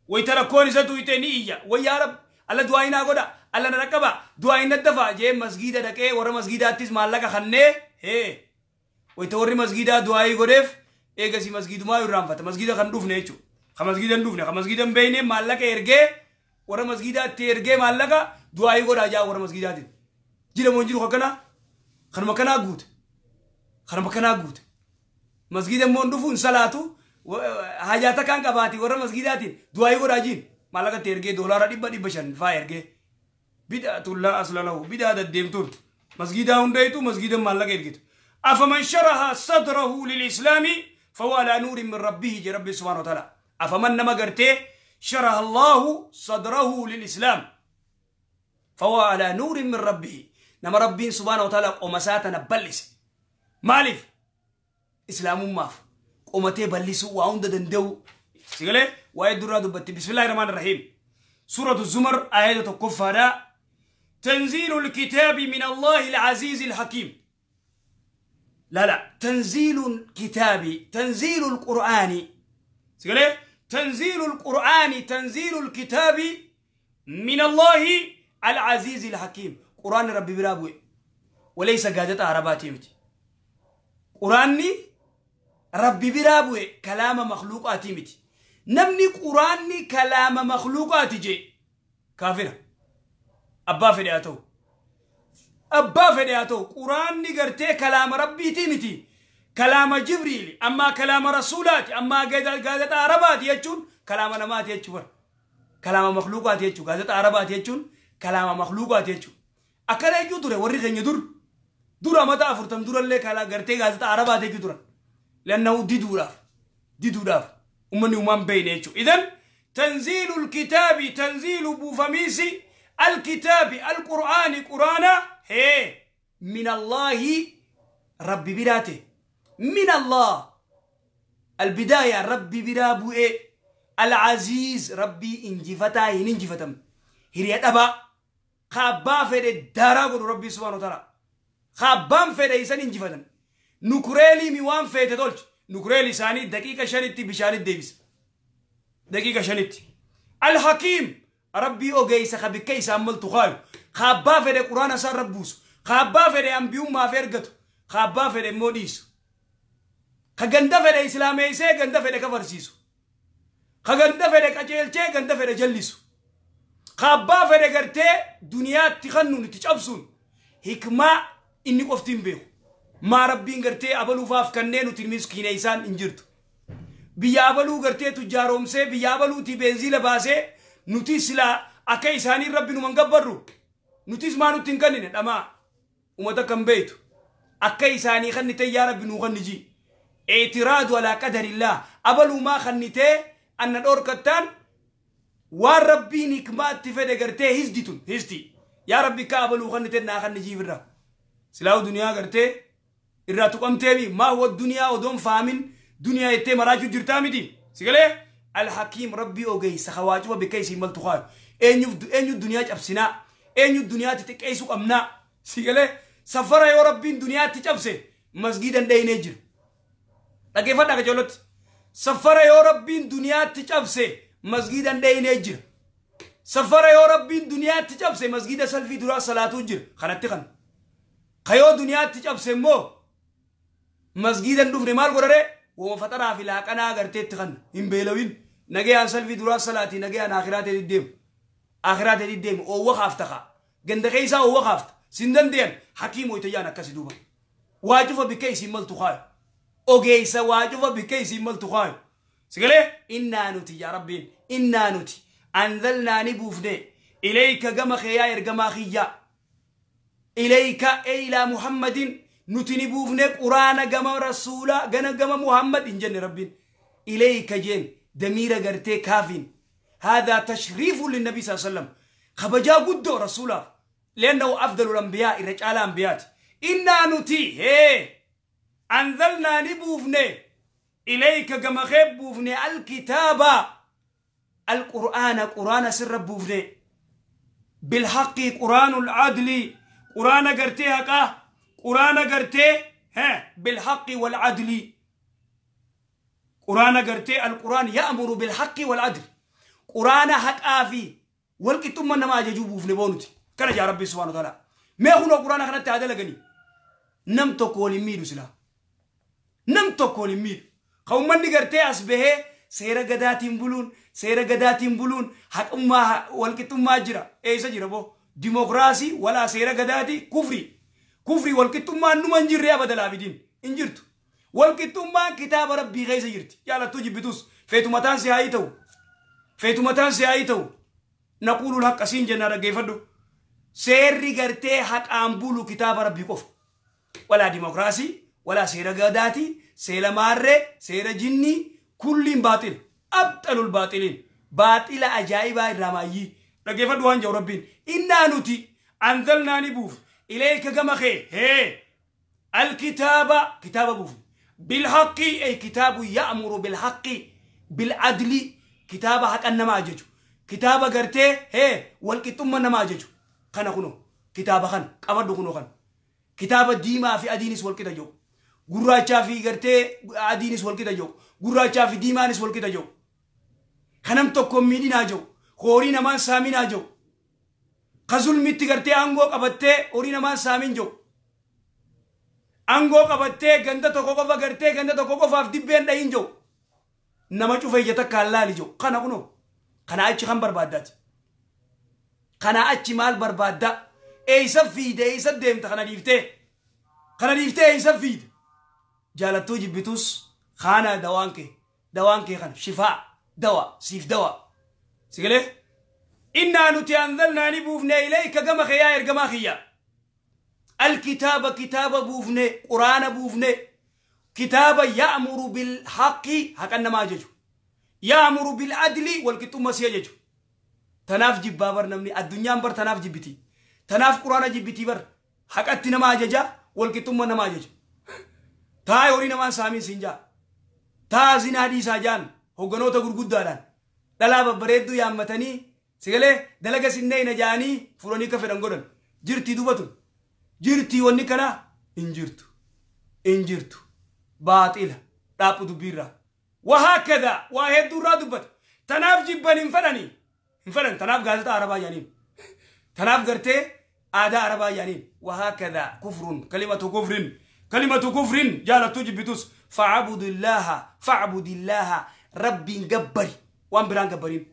wayta rakkoon isa tuyte ni iyya wayyaa rab alla du'aayinaa godha alla na dhaqqaba du'aayin daddafa jee masgiida dhaqee warra masgiidaattis maallaqa kannee hee wayta warri masgiidaa du'aayii godheef eegasi masgiidumaa irraanfata masgiida kan dhufne jechuudha. Kan masgiida hin dhufne kan masgiida malaka beekne maallaqa ergee warra masgiidaatti ergee maallaqa du'aayii go ja'a warra masjidu Jira jile mo jiru akkana kanuma kanaa guute kanuma kanaa guute masgiida immoo dhufuun salaatu hajaata kan qabaati warra masgiidaatiin du'aayii godhaa jiin maallaqatti ergee doolaara dhibba dhibba shan faa ergee bid'atullaa aslalahu bid'aa deddeemtuun masjidu hundeetu masjidu maallaqa ergitu. أفمن شرح صدره للإسلام فهو على نور من ربه جي ربي سبحانه وتعالى أفمن ما قرتي شرح الله صدره للإسلام فهو على نور من ربه نما ربي سبحانه وتعالى قمساتنا بلس مالف إسلام ماف قمتي بلس وعند دندو سيقول ويدرا دبتي بسم الله الرحمن الرحيم سورة الزمر آية الكفارة تنزيل الكتاب من الله العزيز الحكيم لا لا تنزيل كتابي تنزيل القرآن سيقول تنزيل القرآن تنزيل الكتاب من الله العزيز الحكيم قرآن ربي برابوي وليس قادة عرباتي متي قرآن ربي برابوي كلام مخلوقاتي متي نمني قرآن كلام مخلوقاتي جي كافر أبا فدي abbaa fedhe haa ta'u quraanni gartee kalaama rabbiitii miti kalaama jibriili ammaa kalaama rasuulaati ammaa gaazexaa arabaati jechuun kalaama namaati jechuu bara kalaama makluuqaati jechuu gaazexaa arabaati jechuun kalaama makluuqaati jechuu akkana jechuu ture warri keenya dur dura mata afurtam durallee gartee gaazexaa arabaati jechuu turan lannahu diduudhaaf diduudhaaf ummanni uumaan beeyne jechuu idan tanziilul kitaabi tanziilu buufamiisi alkitaabi alqur'aani quraana هي من الله ربي براته من الله البداية ربي برابو إيه العزيز ربي إنجفتا ينجفتم هريا أبا خابا فد الدراب ربي سبحانه وتعالى خابان فد إنسان إنجفتم نكرالي ميوان فد دولج نكرالي ساني دقيقة شنتي بشارة ديفيس دقيقة شنتي الحكيم ربي أوجيس خبكيس عمل تخايو Kaabbaa fedhe quraana isaarra buusu. Kaabbaa fedhe ambiyummaaf ergatu. Kaabbaa fedhe immoo dhiisu. Ka ganda fedhe islaameessee ganda fedhe kafarsiisu. Ka ganda fedhe qaceelchee ganda fedhe jallisu. Kaabbaa fedhe gartee duniyaatti kannuun itti cabsuun hikmaa inni qofti hin beeku. Maa rabbiin gartee abaluufaaf kanneen nuti miskiina isaan hin jirtu. Biyya abaluu gartee tujjaaroomsee biyya abaluutii beenziila baasee nuti silaa akka isaaniin rabbi numan gabbarru. nutis maa nutti hin kannine dhamaa ummata kan beeytu akka isaanii kannitee yaa rabbi nuu kanniji اعتراض على قدر الله أبلو ما خنيته أن الأور وربي نكمات تفيد قرته هزدتون هزدي يا ربي كابلو خنيته نا خنجي برا سلاو دنيا قرته إرا تقوم ما هو الدنيا ودوم فامن دنيا يتي مراجو جرتامي دي الحكيم ربي أوغي سخواجوا بكيسي ملتخار أين يف أين أبسنا eenyu duniyaatti xiqqeessuu qabnaa si galee safara yoo rabbiin duniyaatti cabse masgii dandeenyee jiru dhaggeeffadhaa qajeelotti safara yoo rabbiin duniyaatti cabse masgii dandeenyee jira safara yoo rabbiin duniyaatti cabse masgiida salfii duraa salaatuu jira kanatti kan kayoo duniyaatti cabse immoo masgiidan dhufne maal godhare wama faxaraa fi laaqanaa agarteetti kan hin beelawin nagee aan salfii duraa salaatii nagee aan akiraateetti deemu آخرات دي ديم أو وقف تخا جند غيسا أو وقف سندن ديم حكيم ويتيانا كسي دوبا واجفة بكيس مل تخاي أو غيسا واجفة بكيس مل تخاي سقلي إنا نوتي يا ربي إنا نوتي أنزلنا نبوفني إليك جما خيار جما خيا إليك أي إلى محمد نتني بوفنك قرآن جما رسولا جنا جما محمد إن جن ربي إليك جن دميرة قرتي كافين هذا تشريف للنبي صلى الله عليه وسلم خبجا قد رسوله لأنه أفضل الأنبياء رجال الأنبياء إنا نتي هي أنزلنا نبوفني إليك كما خبوفني الكتاب القرآن قرآن سر بوفني بالحق قرآن العدل قرآن قرتي هكا قرآن قرتي ها بالحق والعدل قرآن قرتي القرآن يأمر بالحق والعدل quraana haqaa fi walqixxummaa nama ajajuu buufne boonuti kana jaa rabbi subhaanahu ta'ala mee hunoo quraana kanatti haa dalaganii nam tokko waliin miidhu silaa nam tokko waliin miidhu ka ummanni gartee as bahee seera gadaatiin buluun seera gadaatiin buluun haqummaa walqixxummaa jira eessa jira boo dimokiraasii walaa seera gadaati kufri kufri walqixxummaan numa hin jirre abadalaa bidiin hin jirtu walqixxummaan kitaaba rabbii keessa jirti jaalattuu jibbitus feetumataan si haa ta'u feetumataan si haa ta'u naquulul haqqasiin jennaa dhaggeeffadhu seerri gartee haqaan bulu kitaaba rabbii qofa walaa dimokiraasii walaa seera gadaatii seera maarree seera jinnii kulliin baaxil abxalul baaxiliin baaxila ajaa'ibaa irraa maayyii dhaggeeffadhu waan jedhu rabbiin innaa nuti anzalnaa ni buuf ileeka gama kee hee alkitaaba kitaaba buuf bilhaqii ay kitaabu ya'muru bilhaqii bil'adlii kitaaba haqan nama ajaju kitaaba gartee hee walqixxumma nama ajaju kana kuno kitaaba kan qabadhu kuno kan kitaaba diimaa fi adiinis walqixa jiru gurraachaa fi gartee adiinis walqixa jiru gurraachaa fi diimaanis walqixa jiru kanam tokkoon miidhinaa jiru horii namaan saaminaa jiru ka zulmitti gartee aangoo qabattee horii namaan saamin jiru aangoo qabattee ganda tokko qofa gartee ganda tokko qofaaf dibbeen dhayin jiru nama cufee ija takka hallaali jiru kana kunoo kana achi kan barbaaddaati kana achi maal barbaadda eeysa fiide eeysa deemta kana dhiiftee kana dhiiftee eeysa fiide jaalattuu jibbituus خانا دوانكي دوانكي خان شفاء دواء سيف دواء سيقلي إنا نتي أنزلنا نبوفنا إليك كما خيا إرقما خيا الكتاب كتاب بوفنا قرآن بوفنا kitaaba ya'muru bilhaqqi haqa namaa jechu ya'muru biladli walqixxummasii jechu tanaaf jibbaa bar namni addunyaan bar tanaaf jibbiti tanaaf quraana jibbitii bar haqatti nama ajaja walqixxumma nama ajaja taa horii namaan saamii siin jaa taa zinaa dhiisaa jaan hogganoota gurguddaadhaan dhalaa babbareedduu yaammatanii sigalee dalaga sinneeyna jaanii fuulanii ka fedhan godhan jirtii dubatun jirtii wanni kana hin jirtu hin jirtu baaxila dhaabbu dubbiirraa wahaakada waa hedduurraa dubbata tanaaf jibban hin fedhanii hin fedhan tanaaf gaazexaa arabaa jaaniin tanaaf gartee aadaa arabaa jaaniin wahaakada kufrun kalimatu kufrin kalimatu kufrin jaalattuu jibbitus facabudillaha facabudillaha rabbiin gabbari waan biraan gabbariin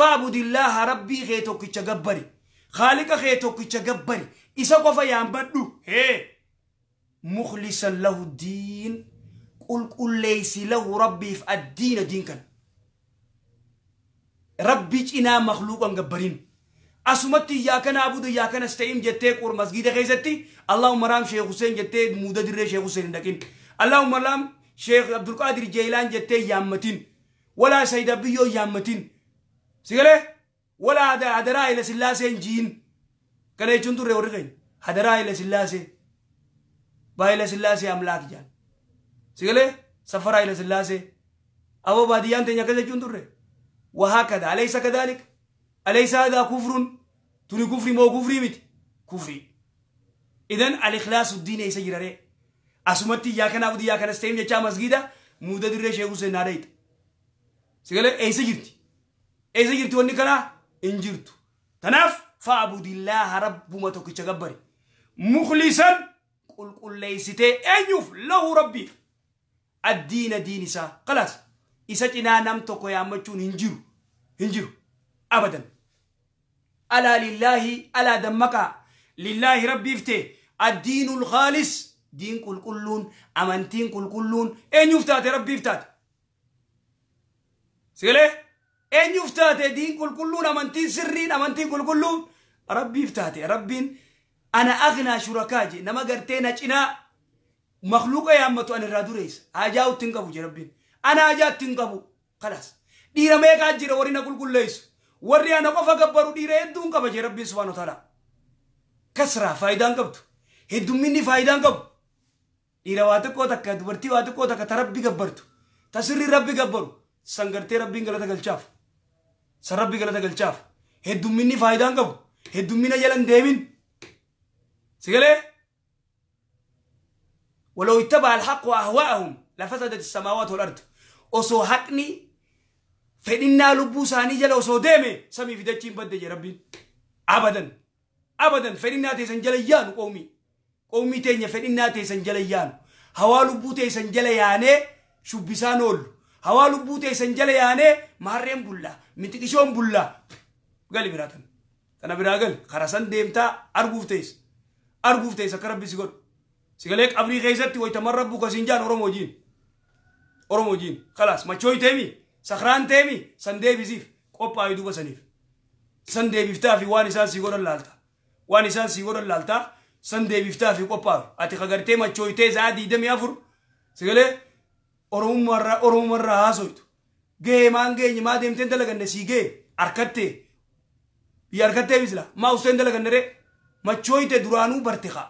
facabudillaha rabbii kee tokkicha gabbari khaaliqa kee tokkicha gabbari isa qofa yaambadhu hee مخلصا له الدين قل قل ليس له ربي في الدين دين كان ربي جنا مخلوقا جبرين أسمت يا كان عبد يا كان استعين جتة كور مسجد غيزتي اللهم رام شيخ حسين جتة مودة در شيخ حسين لكن اللهم رام شيخ عبد القادر جيلان جتة يامتين ولا سيد أبيو يامتين سيقله ولا هذا هذا رأي لسلاسين جين كان يجندور رورين هذا رأي لسلاسين በኃይለስላሴ አምላክ ጃል ሲገለ ሰፈር ኃይለስላሴ አቦ ባድያን ተኛ ከዘጁን ቱሬ ወሃከዛ አለይሰ ከዛሊክ አለይሰ ሀዛ ኩፍሩን ቱኒ ኩፍሪ ሞ ኩፍሪ ሚት ኩፍሪ ኢዘን አልእክላሱ ዲን ኢሰ ጅረሬ አሱመቲ ያከናፍ ድያ ከነስተይም ጀቻ መስጊዳ ሙደ ድሬ ሼኹ ሴና ደይጥ ሲገለ ኢሰ ጅርቲ ኢሰ ጅርቲ ወኒ ከና እንጅርቱ ተናፍ ፈአቡዲላህ ረቡመ ቶክቸ ገበሪ ሙክሊሰን qulqulleessitee eenyuuf lahu rabbiif addiina diin isaa qalas isa cinaa nam tokko yaammachuun hin jiru hin jiru abadan alaa lillaahi alaa dammaqaa lillaahi rabbiif ta'e addiinul khaalis diin qulqulluun amantiin qulqulluun eenyuuf taate rabbiif taate sigalee eenyuuf taate diin qulqulluun amantiin sirriin amantiin qulqulluun rabbiif taate rabbiin ana agnaa shurakaa je nama gartee na cinaa makluuqa yaammatu an irraa dureessa haajaa uttin qabu je rabbiin ana haajaa uttin qabu kalas dhiira meeqaa jira warri na qulqulleessu warri ana qofa gabbaru dhiira hedduun qaba je rabbiin subhaana taala kasraa faayidaan qabdu heddumminni faayidaan qabu dhiira waa xiqqoo takka dubartii waa xiqqoo takka ta rabbi gabbartu ta sirri rabbi gabbaru san gartee rabbiin galata galchaaf san rabbi galata galchaaf heddumminni faayidaan qabu heddummina jalan deemin سيقلي ولو اتبع الحق أهواءهم لفسدت السماوات والأرض أصو حقني فإننا لبو ساني جل أصو ديمي سمي في دجين بدجي ربي أبدا أبدا فإننا تيسن جليان قومي قومي تينيا فإننا تيسن جليان هوا لبو تيسن جلياني شبسان أولو هوا لبو تيسن جلياني مهرين بلا متقشون بلا قال براتن أنا براغل خرسان ديمتا أرقوف تيس arguuf teessa akka rabbi si godhu. Sigalee qabrii keessatti wayitaman rabbu kasiin jaan Oromoo wajjin. Oromoo wajjin. Kalaas machoo teemi sakraan teemi san deebisiif qophaa'ee duuba saniif. San deebiftaa fi waan isaan si godhan laalta. Waan isaan si godhan laalta san deebiftaa fi qophaa'e. Ati kagartee machoo tee za'a diidamii afur sigalee Oromummaarraa Oromummaarraa haasoytu. Gahee maan geenye maa deemtee dalaganne sii gahee harkattee biyya harkattee bisila maa ustee dalaganne ree. machoite duraanuu barte haa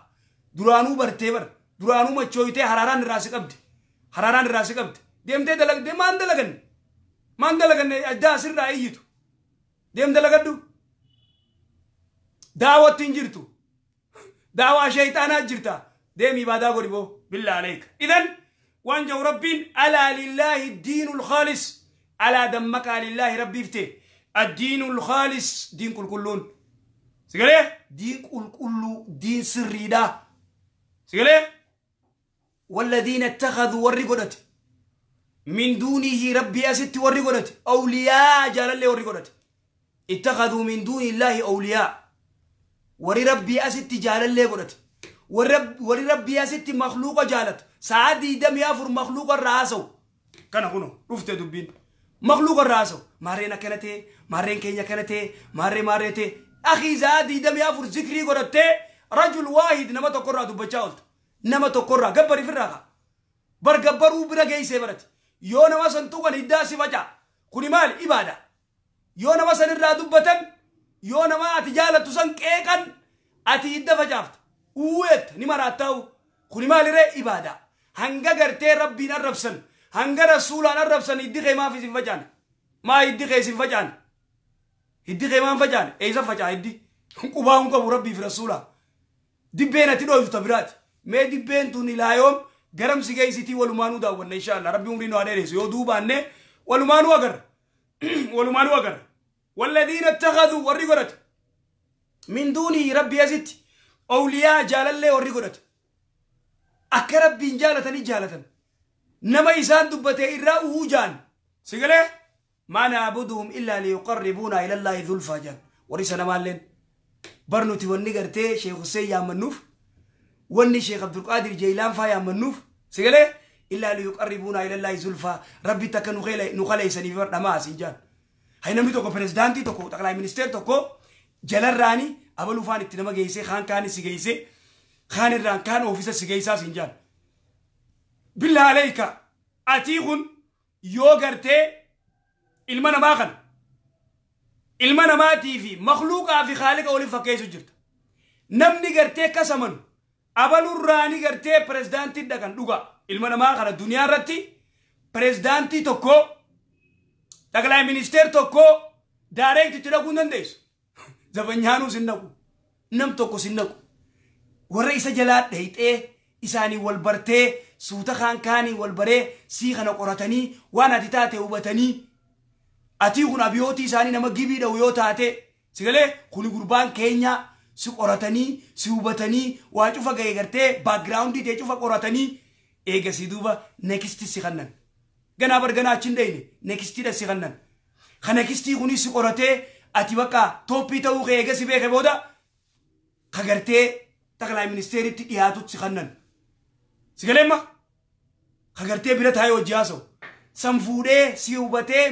duraanuu bartee bar duraanuu machoite haraaraan irraa si qabdi haraaraan irraa si qabdi deemtee dalagde maan dalaganne maan dalaganne addaa asirraa iyyitu deem dalagaddu daawwatti hin jirtu daawaa shaytaanaa jirta deem ibaadaa godhi boo billa aleeka idan waan jahu rabbiin alaa lillaahi diinu lkhaalis alaa dammaqaa lillaahi rabbiif ta'e addiinu lkhaalis diin qulqulluun سيقول دين قل قل دين سري دا سيقول والذين اتخذوا ورقودت من دونه ربي أست ورقودت أولياء جلال ورقودت اتخذوا من دون الله أولياء وري ربي أست جلال ورقودت ورب وري ربي أست مخلوق جالت سعادي دم يافر مخلوق الرأسه كان هنا رفت دبين مخلوق الرأسه مارينا كانت مارين كينيا كانت ماري ماريتي أخي زادي دم يافر ذكري قرأت رجل واحد نما تقرأ دبتشاولت نما تقرأ قبر في الرغا بر قبرو برا جيسي برت يونا وسن توقن هداسي فجا كوني مال إبادة يونا وسن الرا دبتن يونا ما أتجالة تسن كيكن أتي هدا فجافت ويت نما راتاو كوني مال ري إبادة هنگا غرتي ربنا ربسن هنگا رسولان ربسن إدي خيما في سنفجان ما إدي خي سنفجان هدي خيمان فجان ايزا فجان هدي قبا انك وربي في رسوله دبين تدو تبرات ما دبين توني لا يوم غرم سيغي سيتي ولمانو داون ان شاء الله ربي عمرنا ادرس يو دوبا نه ولمانو اگر ولمانو اگر والذين اتخذوا ورغرت من دونه ربي يزت اولياء جلال الله ورغرت اكرب بين جالتني جالتن نما إسان دبته إرا أوجان سيقله ما نعبدهم إلا ليقربونا إلى الله ذلفى جان ورسنا مالين برنوتي ونقرتي شيخ سي يا منوف وني شيخ عبد القادر جيلان فا يا منوف سيغلي إلا ليقربونا إلى الله ذو الفجر ربي تكا نخلي سنفر دماس جان هاي نمي توكو بريزدانتي توكو تقلعي منستير توكو جلال راني أبلو فان اتنما جيسي خان كاني سيجيسي خان الران كان أوفيسا سيجيسا سنجان بالله عليك أتيغن يوغرتي ilmana maa kana ilma namaatii fi makluuqaa fi haaliqa waliin fakkeessu jirta namni gartee kasaman abalurraani gartee pirezidaantii dhaqan dhuga ilma namaa kana duniyaa irratti pirezidaantii tokko xaqlaay ministeer tokko daareetti itti dhaquun dandeessu zabanyaanuus hin naqu nam tokkos hin naqu warra isa jalaa dheyxee isaanii wal bartee suuta kaan kaanii wal baree sii kana qoratanii waan ati taate hubatanii ati kun abiyootii isaanii nama gibiidha'u yoo taate si galee kuni gurbaan keenya si qoratanii si hubatanii waa cufa ga'e gartee baakgiraawundii ta'e cufa qoratanii eega si duuba nekistii si kannan ganaa barganaa achi hin dhayne nekistiidha si kannan ka nekistii kunis si qoratee ati bakka tooppii ta'uu kee eega si beeke booda ka gartee taqalaay ministeeritti dhiyaatutti si kannan si galeemma ka gartee bira taa'ee hojii haasa'u samfude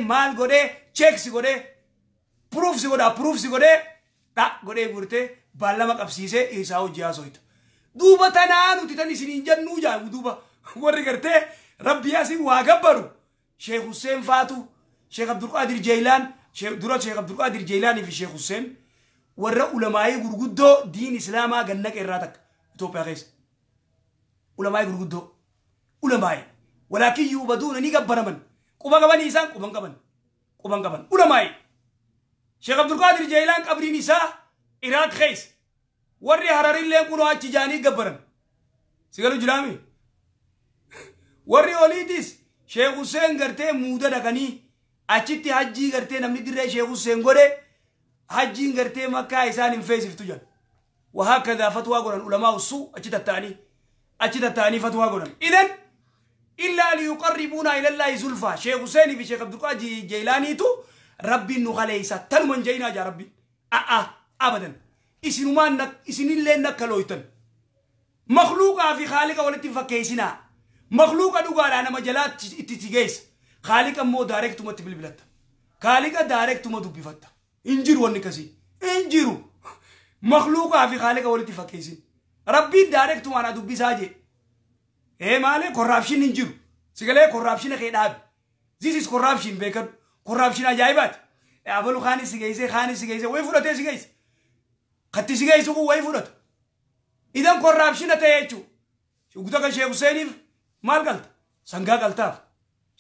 mal gode check si gode proof si gode proof si gode ta gode गोडे गुरते ma qabsiise isaa hojjaa jia soito duba nuti tan isiniin jennuu jaamu duba warri gerte rabbi asin waa gabbaru sheekh Hussein faatu sheekh Abdulqaadir Jeylaan dura abdul qadir jailani fi sheikh Hussein warra ulamaa'ii gurguddo din islaamaa ganna qeerraa takka Itoophiyaa keessa gurguddo gurguddoo ulamaa'ii ولكن يبدون نيجا برمن كوبان كوبان إنسان كوبان كوبان كوبان كوبان ولماي شيخ عبد القادر جيلان قبري نساء إيراد خيس وري هرري اللي يكونوا أشي جاني جبرن سيقولوا جلامي وري أوليتيس شيخ حسين قرته مودة لكني أشي تهاجي قرته نمني دري شيخ حسين قرة هاجي قرته ما كايسان ينفيس في تجار وهكذا فتوى قرن ولماو سو أشي تتاني أشي تتاني فتوى قرن إذن إلا ليقربونا إلى الله زلفا شيخ حسين في شيخ عبد القادر جيلاني تو ربي نغليسا من جينا يا ربي آه آه أبدا ما نك إسن اللي نك نكلويتن مخلوقا في خالقا ولا تفكيسنا مخلوقا دوغا أنا مجلات تتيجيس خالقا مو دايركت ما تبلبلت خالقا دايركت ما دوبيفت إنجيرو ونكسي إنجيرو مخلوقا في خالقا ولا فكيسن ربي دارك ما أنا دوبي ساجي ይሄ ማለ ኮራፕሽን እንጅሩ ስገለ ኮራፕሽን ከዳብ ዚስ ኢዝ ኮራፕሽን በከዱ ኮራፕሽን አጃይባት አበሉ ካኒ ስገይዘ ካኒ ስገይዘ ወይ ፉደቴ ስገይዝ ከቲ ስገይዝ ወይ ፉደቱ ኢደን ኮራፕሽን ተየቹ ሽጉተ ከሼ ሁሴኒፍ ማል ሰንጋ ቀልታፍ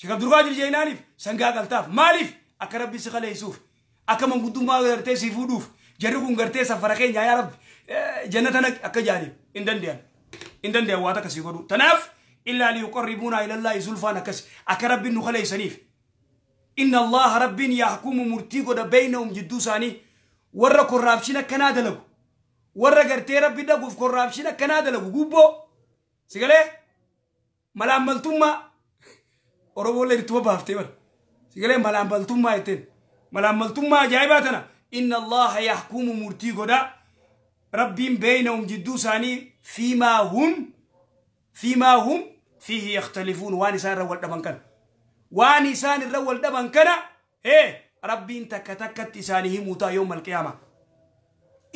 ሼክ አብዱርጋ ጅልጀይናኒፍ ሰንጋ ቀልታፍ ማሊፍ አከ ረቢ ስቀለይሱፍ አከ መንጉዱማ ገርቴ ሲፉዱፍ ጀሪ ገርቴ ሰፈረ ያ ረቢ ጀነተነ አከ ጃኒፍ ده واتا كسي سيقولوا تناف إلا ليقربونا إلى الله زلفا نكس أكرب النخلي سنيف إن الله رب يحكم مرتيقو دا بينهم جدو ساني ورّا كرابشنا كنادا لغو ورّا قرتي ربي دا قف كرابشنا كنادا لغو قبو سيقالي ملام ملتوما أروبو اللي رتوا بافتي بار سيقالي ملام ملتوما يتين ملام ملتوما جايباتنا إن الله يحكم مرتيقو دا ربين بينهم جدو ساني فيما هم فيما هم فيه يختلفون واني سان رول دبن كان واني سان رول دبن كان ايه ربين تكتكت ساني موتا يوم القيامة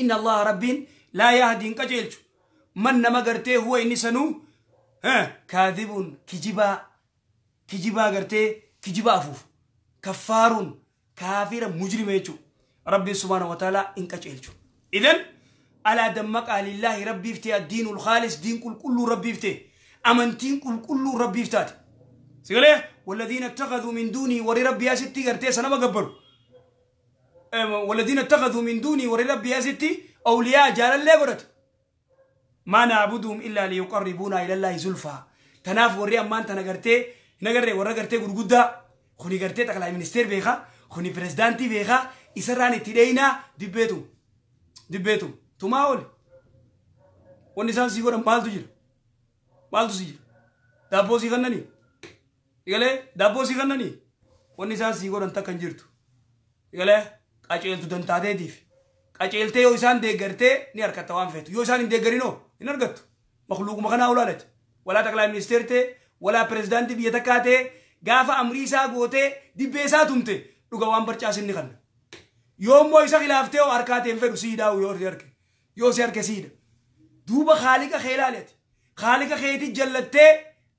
إن الله ربين لا يهدي إنك من نما قرتي هو إني سنو ها كاذب كجبا كجبا قرتي كجبا فوف كفار كافر مجرم يجو ربي سبحانه وتعالى إنك جيلش إذن على دمك أهل الله ربي فتي الدين الخالص دين كل كل ربي فتي أمنتين كل كل ربي فتات سيقوله والذين اتخذوا من دوني ورب يا ستي قرتي سنة بقبل والذين اتخذوا من دوني ورب يا ستي أولياء جار الله قرت ما نعبدهم إلا ليقربونا إلى الله زلفا تناف وري أمان أنت نقرتي نقرتي ورا قرتي قر قرقودة خوني قرتي تقلع منستير بيخا خوني بريزدانتي بيخا إسراني تدينا دبيتو دبيتو tumaa oole wanni isaan sii godhan maaltu jira maaltu sii jira daabboo sii kannanii egalee daabboo sii kannanii woni isaan sii godhan takkan jirtu egalee qaceeltu dantaateetiif yo yoo de gerte ni harkatta waan feetu yoo isaan hin deeggarinoo hin argattu makluuquma kanaa olaanati walaa taqlaa ministeertee walaa pirezidaantii biyya takkaa gafa gaafa amrii isaa gootee dibbee isaa tumte dhuga waan barcaasinni kanna yoommoo isa kilaaftee harkaa ta'een fedhu sii daa'u yoo yerke yoo si دوبا duuba haaliqa kee ilaaleeti haaliqa أنا jallattee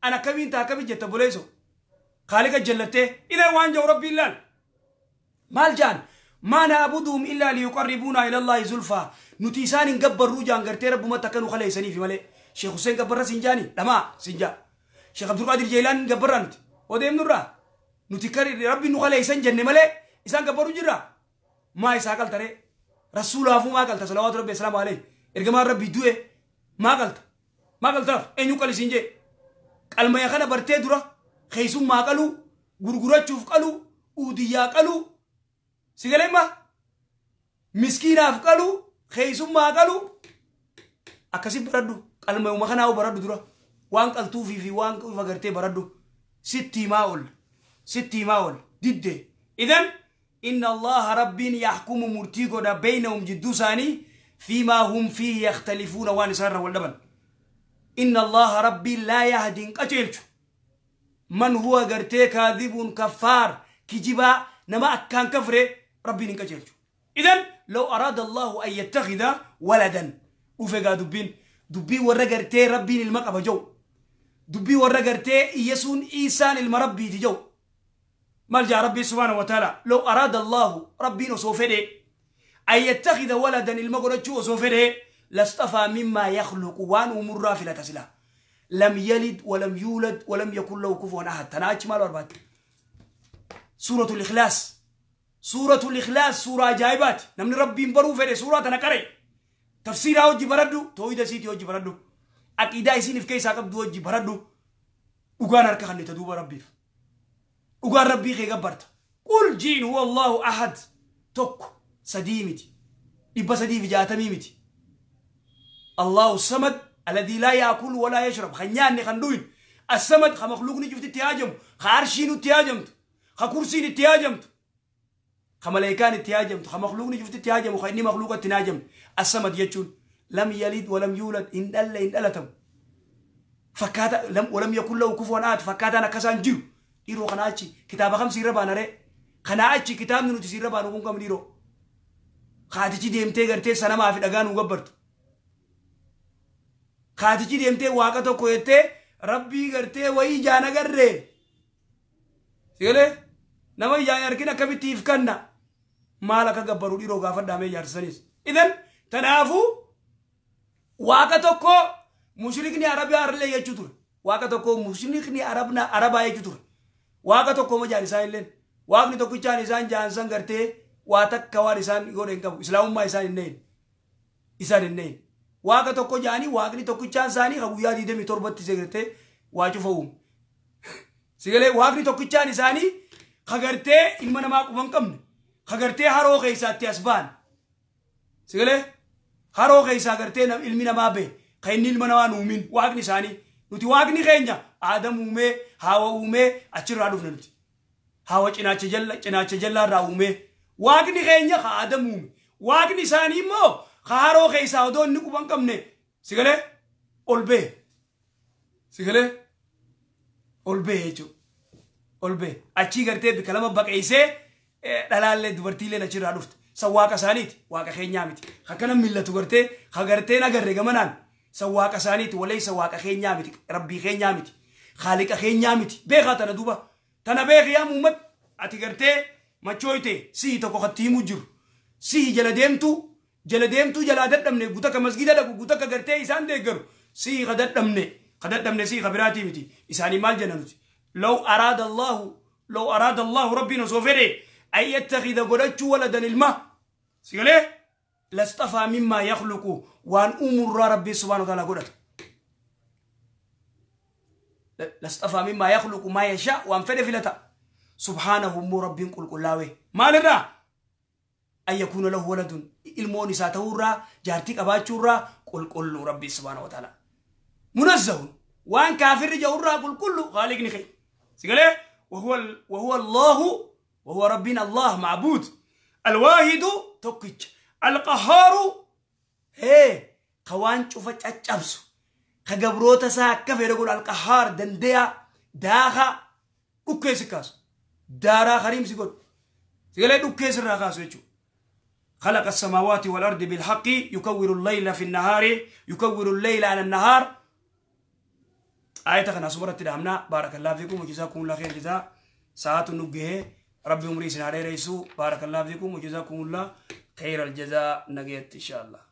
an akkamiin taa akkamii jetta buleeso haaliqa jallattee ilee waan jahu rabbiin laal maal jaan ما نعبدهم إلا ليقربونا إلى الله زلفا نتيسان قبر روجان قرتي رب متكنو سني في ملئ شيخ حسين قبر سنجاني لما سنجا شيخ عبد القادر جيلان قبر أنت وديم نورا نتكرر ربي نخليسن جنة ملئ إسان قبر جرا ما إساقل تري rasuulaafuu maa qalta salawaatu rabbi asalaamu alayhi ergamaan rabbi du'e maa qalta maa qaltaaf eenyu qal isiin jee qalmaya kana bartee dura keessummaa qalu gurgurachuuf qalu uudiyyaa qalu sigalemma miskiinaaf qalu keessummaa qalu akkasi baradhu qalmayuma kanaa baradhu dura waan qaltuufii fi waan ifa gartee baradhu sittiimaa ol sittiimaa ol diddee idan إن الله رب يحكم مرتيكو دا بينهم جدوساني فيما هم فيه يختلفون وان سر واللبن إن الله ربي لا يهدي قتلت من هو قرتي كاذب كفار كجبا نما أكان كفر ربي نقتلت إذن لو أراد الله أن يتخذ ولدا وفقا دبين دبي ورقرتي ربي المقب جو دبي ورقرتي يسون إيسان المربي جو ملجا ربي سبحانه وتعالى لو أراد الله ربي نصوفره أن يتخذ ولدا المقرد وصوفره لاستفى مما يخلق وان ومر في لتسلا لم يلد ولم يولد ولم يكن له كفوا أحد تناج مال أربات سورة الإخلاص سورة الإخلاص سورة جايبات نمن ربي مبرو فره سورة تنكره تفسير وجي بردو تويدا سيتي وجي بردو أكيدا يسيني في كيسا قبضو وجي بردو وقانا ركخني تدوب ربي dhugaan rabbii kee gabbarta qul jiin huwa allahu ahad tokko sadii miti dhibba sadiif jaatamii miti allahu samad aladii laa yaakulu walaa yashrab kan nyaanne kan dhuyin assamad ka makluuqni cufti itti haajamu ka arshiin itti haajamtu ka kursiin itti haajamtu ka maleekaan itti haajamtu ka makluuqni cufti itti haajamu ka inni makluuqa itti haajamne assamad jechuun lam yalid walam yuulad hin dhalle hin dhalatamu fakkaata walam yakun lahu kufuwan ahad fakkaataan akkasaan jiru dhiiroo kana achi kitaaba kam sirra baanare kana achi kitaabni nuti sirra baanu kun kam dhiiroo kaatichi deemtee gartee sanamaa fi dhagaa nu gabbartu kaatichi deemtee waaqa tokko jettee rabbii gartee wayii jaana garre sigale nama ijaan arkin akkamittiif kanna maal akka gabbaru dhiiroo gaafadhaamee ijaarsisanis idan tanaafuu waaqa tokko mushrikni arabiyaa irra jechu ture waaqa tokko mushrikni arabaa jechu ture waaqa tokko ma jaan isaa illeen waaqni tokkichaan isaan jaan san gartee waa takka waan isaan godhe hin qabu islaamummaa isaan hin dhayin isaan hin dhayin waaqa tokko jaanii waaqni tokkichaan isaanii ka guyyaa diidamii torbatti seegartee waa cufa uumu sigalee waaqni tokkichaan isaanii ka gartee ilma namaa quba hin qabne ka gartee haroo keeysaatti as baan sigalee haroo keeysaa gartee ilmi namaa bee ka inni ilma namaa nuumin waaqni isaanii nuti waaqni keenya Aadam uumee, Haawa uumee achirraa dhufne nuti. Haawa cinaacha jalla cinaacha jallaarraa uumee. Waaqni keenya haa Aadam uume. Waaqni isaanii immoo haaroo keessaa odoo inni quban qabne sigalee ol ba'e. Sigalee ol ba'e jechuudha. Ol ba'e. Achii gartee bika baqeessee eh, dhalaallee dubartiillee achirraa dhufte. San waaqa isaaniiti. Waaqa keenyaa miti. Akkana millatu gartee. Hagarteen agarre gamanaan. San waaqa isaaniiti. Walaysa waaqa keenyaa miti. Rabbii keenyaa miti. خالق خينيا ميت بيغا تنا دوبا تنا بيغ يا محمد اتغرتي مچويتي سي تكو ختي مجر سي جلا ديمتو جلا ديمتو جلا ددمني غوتك مسجد دكو غوتك غرتي اسان ديغر سي غددمني غددمني سي خبراتي ميت اساني مال جننوت لو اراد الله لو اراد الله ربنا سوفري ان يتخذ غدچ ولدا للماء سيغلي لاستفى مما يخلق وان امر ربي سبحانه وتعالى غدت lasxafaa mimmaa yaqluqu maa yashaa waan fedhe filata subhaanahummoo rabbiin qulqullaa'e maalirraa an yakuuna lahu waladun ilmoon isaa ta'uurraa jaartii qabaachuurraa qulqullu rabbi subhaanahu wataala munazzahun waan kaafirri ja'urraa qulqullu haaliqni kee sigalee wahuwa allaahu wahuwa rabbiin allah macbuud alwaahidu tokkicha alqahaaru hee ka waan cufa caccabsu كجبروتا سا كفر يقول القهار دنديا داخا دوكيس كاس دارا خريم سيقول سيقول دوكيس راكاس ويجو خلق السماوات والأرض بالحق يكور الليل في النهار يكور الليل على النهار آية خنا سورة تدامنا بارك الله فيكم وجزاكم الله خير جزاء ساعات نجه ربي عمري سناري ريسو بارك الله فيكم وجزاكم الله خير الجزاء نجيت إن شاء الله